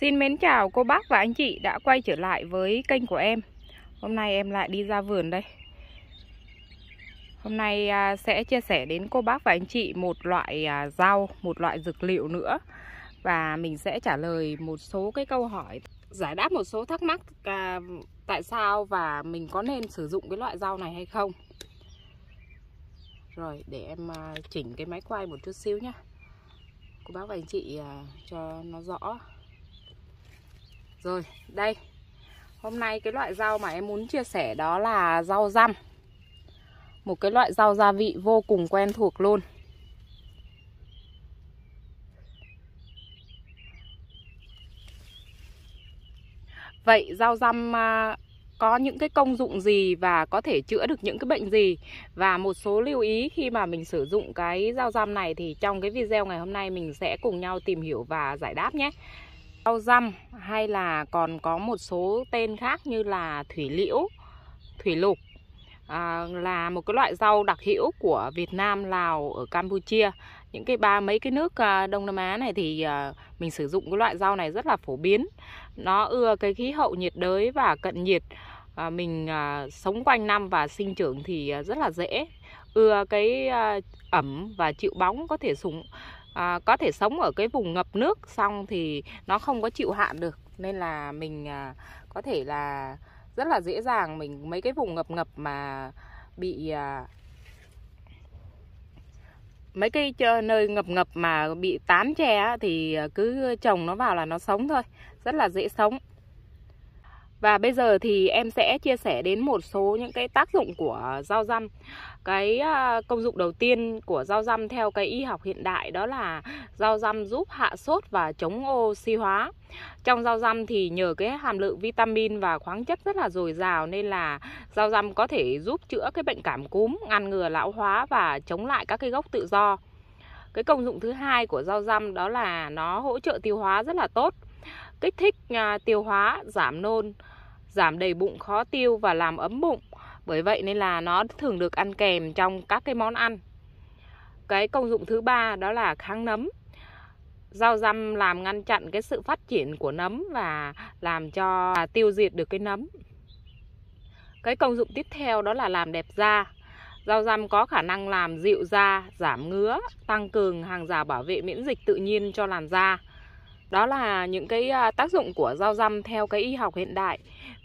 Xin mến chào cô bác và anh chị đã quay trở lại với kênh của em Hôm nay em lại đi ra vườn đây Hôm nay à, sẽ chia sẻ đến cô bác và anh chị một loại à, rau, một loại dược liệu nữa Và mình sẽ trả lời một số cái câu hỏi Giải đáp một số thắc mắc à, tại sao và mình có nên sử dụng cái loại rau này hay không Rồi để em chỉnh cái máy quay một chút xíu nhé Cô bác và anh chị cho nó rõ rồi đây Hôm nay cái loại rau mà em muốn chia sẻ đó là rau răm Một cái loại rau gia vị vô cùng quen thuộc luôn Vậy rau răm à, có những cái công dụng gì và có thể chữa được những cái bệnh gì Và một số lưu ý khi mà mình sử dụng cái rau răm này Thì trong cái video ngày hôm nay mình sẽ cùng nhau tìm hiểu và giải đáp nhé rau răm hay là còn có một số tên khác như là thủy liễu, thủy lục à, là một cái loại rau đặc hữu của Việt Nam, Lào ở Campuchia. Những cái ba mấy cái nước à, Đông Nam Á này thì à, mình sử dụng cái loại rau này rất là phổ biến. Nó ưa cái khí hậu nhiệt đới và cận nhiệt. À, mình à, sống quanh năm và sinh trưởng thì à, rất là dễ ưa cái ẩm và chịu bóng có thể sủng à, có thể sống ở cái vùng ngập nước xong thì nó không có chịu hạn được nên là mình à, có thể là rất là dễ dàng mình mấy cái vùng ngập ngập mà bị à, mấy cây nơi ngập ngập mà bị tán tre thì à, cứ trồng nó vào là nó sống thôi rất là dễ sống và bây giờ thì em sẽ chia sẻ đến một số những cái tác dụng của rau răm Cái à, công dụng đầu tiên của rau răm theo cái y học hiện đại đó là rau răm giúp hạ sốt và chống oxy hóa Trong rau răm thì nhờ cái hàm lượng vitamin và khoáng chất rất là dồi dào Nên là rau răm có thể giúp chữa cái bệnh cảm cúm, ngăn ngừa lão hóa và chống lại các cái gốc tự do cái công dụng thứ hai của rau răm đó là nó hỗ trợ tiêu hóa rất là tốt kích thích à, tiêu hóa, giảm nôn, giảm đầy bụng khó tiêu và làm ấm bụng. Bởi vậy nên là nó thường được ăn kèm trong các cái món ăn. Cái công dụng thứ ba đó là kháng nấm. Rau răm làm ngăn chặn cái sự phát triển của nấm và làm cho tiêu diệt được cái nấm. Cái công dụng tiếp theo đó là làm đẹp da. Rau răm có khả năng làm dịu da, giảm ngứa, tăng cường hàng rào bảo vệ miễn dịch tự nhiên cho làn da đó là những cái à, tác dụng của rau răm theo cái y học hiện đại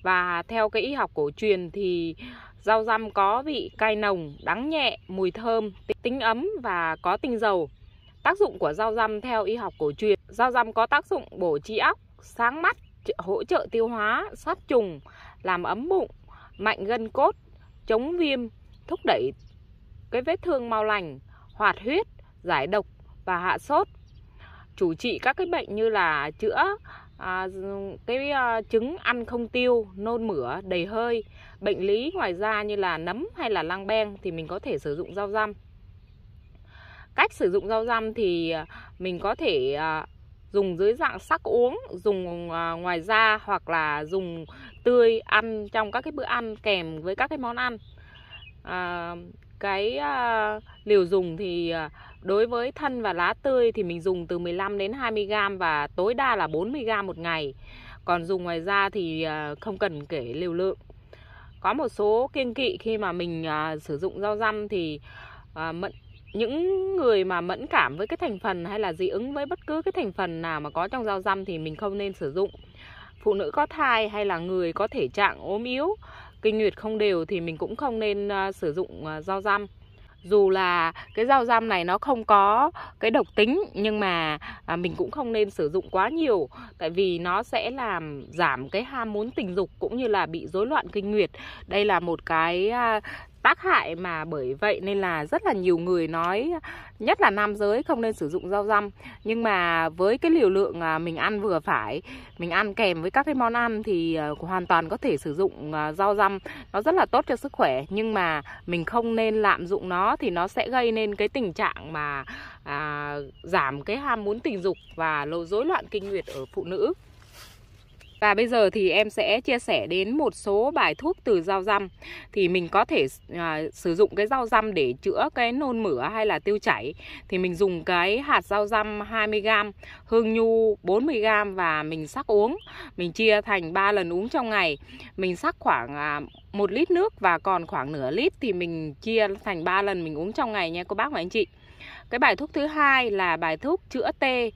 và theo cái y học cổ truyền thì rau răm có vị cay nồng, đắng nhẹ, mùi thơm, tính ấm và có tinh dầu. Tác dụng của rau răm theo y học cổ truyền, rau răm có tác dụng bổ trí óc, sáng mắt, hỗ trợ tiêu hóa, sát trùng, làm ấm bụng, mạnh gân cốt, chống viêm, thúc đẩy cái vết thương mau lành, hoạt huyết, giải độc và hạ sốt chủ trị các cái bệnh như là chữa à, cái à, chứng ăn không tiêu, nôn mửa, đầy hơi, bệnh lý ngoài da như là nấm hay là lang beng thì mình có thể sử dụng rau răm. Cách sử dụng rau răm thì ờ, mình có thể à, dùng dưới dạng sắc uống, dùng à, ngoài da hoặc là dùng tươi ăn trong các cái bữa ăn kèm với các cái món ăn. À, cái à, liều dùng thì à, đối với thân và lá tươi thì mình dùng từ 15 đến 20 g và tối đa là 40 g một ngày. Còn dùng ngoài ra thì à, không cần kể liều lượng. Có một số kiêng kỵ khi mà mình à, sử dụng rau răm thì à, mận những người mà mẫn cảm với cái thành phần hay là dị ứng với bất cứ cái thành phần nào mà có trong rau răm thì mình không nên sử dụng. Phụ nữ có thai hay là người có thể trạng ốm yếu kinh nguyệt không đều thì mình cũng không nên uh, sử dụng uh, dao răm dù là cái rau răm này nó không có cái độc tính nhưng mà à, mình cũng không nên sử dụng quá nhiều tại vì nó sẽ làm giảm cái ham muốn tình dục cũng như là bị rối loạn kinh nguyệt đây là một cái à, tác hại mà bởi vậy nên là rất là nhiều người nói nhất là nam giới không nên sử dụng rau răm nhưng mà với cái liều lượng à, mình ăn vừa phải mình ăn kèm với các cái món ăn thì à, hoàn toàn có thể sử dụng à, rau răm nó rất là tốt cho sức khỏe nhưng mà mình không nên lạm dụng nó thì nó sẽ gây nên cái tình trạng mà à, giảm cái ham muốn tình dục và lộ rối loạn kinh nguyệt ở phụ nữ và bây giờ thì em sẽ chia sẻ đến một số bài thuốc từ rau răm Thì mình có thể à, sử dụng cái rau răm để chữa cái nôn mửa hay là tiêu chảy Thì mình dùng cái hạt rau răm 20g, hương nhu 40g và mình sắc uống Mình chia thành 3 lần uống trong ngày Mình sắc khoảng à, một lít nước và còn khoảng nửa lít thì mình chia thành 3 lần mình uống trong ngày nha cô bác và anh chị. Cái bài thuốc thứ hai là bài thuốc chữa tê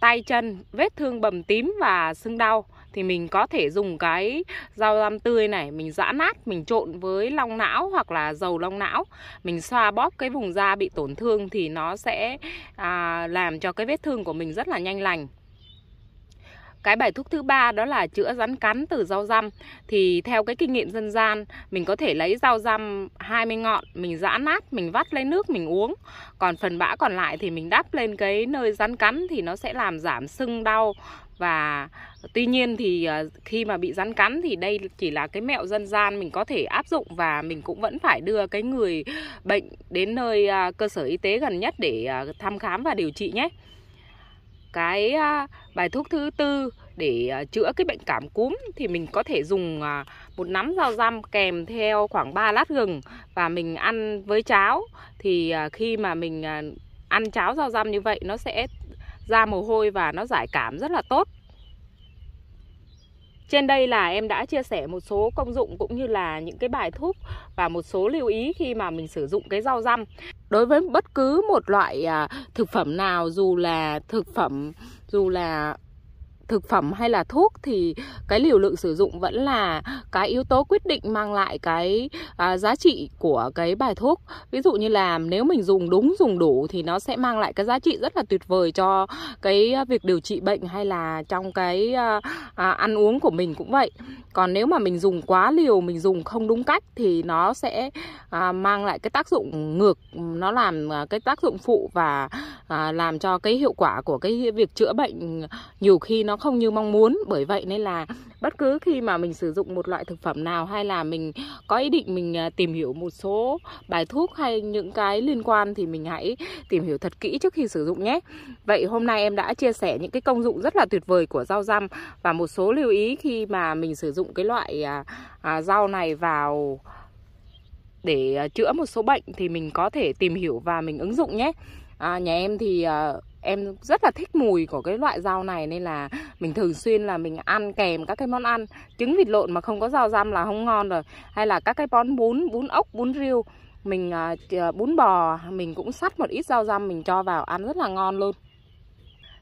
tay chân vết thương bầm tím và sưng đau thì mình có thể dùng cái rau lam tươi này mình giã nát mình trộn với long não hoặc là dầu long não mình xoa bóp cái vùng da bị tổn thương thì nó sẽ à, làm cho cái vết thương của mình rất là nhanh lành cái bài thuốc thứ ba đó là chữa rắn cắn từ rau răm. Thì theo cái kinh nghiệm dân gian, mình có thể lấy rau răm 20 ngọn, mình giã nát, mình vắt lấy nước mình uống. Còn phần bã còn lại thì mình đắp lên cái nơi rắn cắn thì nó sẽ làm giảm sưng đau và tuy nhiên thì ờ, khi mà bị rắn cắn thì đây chỉ là cái mẹo dân gian mình có thể áp dụng và mình cũng vẫn phải đưa cái người bệnh đến nơi ờ, cơ sở y tế gần nhất để ờ, thăm khám và điều trị nhé cái bài thuốc thứ tư để à, chữa cái bệnh cảm cúm thì mình có thể dùng à, một nắm rau răm kèm theo khoảng 3 lát gừng và mình ăn với cháo thì à, khi mà mình ăn cháo rau răm như vậy nó sẽ ra mồ hôi và nó giải cảm rất là tốt. Trên đây là em đã chia sẻ một số công dụng cũng như là những cái bài thuốc và một số lưu ý khi mà mình sử dụng cái rau răm đối với bất cứ một loại à, thực phẩm nào dù là thực phẩm dù là thực phẩm hay là thuốc thì cái liều lượng sử dụng vẫn là cái yếu tố quyết định mang lại cái à, giá trị của cái bài thuốc ví dụ như là nếu mình dùng đúng dùng đủ thì nó sẽ mang lại cái giá trị rất là tuyệt vời cho cái việc điều trị bệnh hay là trong cái à, à, ăn uống của mình cũng vậy còn nếu mà mình dùng quá liều mình dùng không đúng cách thì nó sẽ à, mang lại cái tác dụng ngược nó làm à, cái tác dụng phụ và à, làm cho cái hiệu quả của cái việc chữa bệnh nhiều khi nó không như mong muốn bởi vậy nên là bất cứ khi mà mình sử dụng một loại thực phẩm nào hay là mình có ý định mình à, tìm hiểu một số bài thuốc hay những cái liên quan thì mình hãy tìm hiểu thật kỹ trước khi sử dụng nhé vậy hôm nay em đã chia sẻ những cái công dụng rất là tuyệt vời của rau răm và một số lưu ý khi mà mình sử dụng cái loại à, à, rau này vào để à, chữa một số bệnh thì mình có thể tìm hiểu và mình ứng dụng nhé à, nhà em thì à, em rất là thích mùi của cái loại rau này nên là mình thường xuyên là mình ăn kèm các cái món ăn trứng vịt lộn mà không có rau răm là không ngon rồi hay là các cái món bún bún ốc bún riêu mình à, bún bò mình cũng sắt một ít rau răm mình cho vào ăn rất là ngon luôn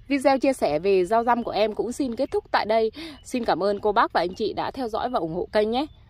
Video chia sẻ về rau răm của em cũng xin kết thúc tại đây. Xin cảm ơn cô bác và anh chị đã theo dõi và ủng hộ kênh nhé.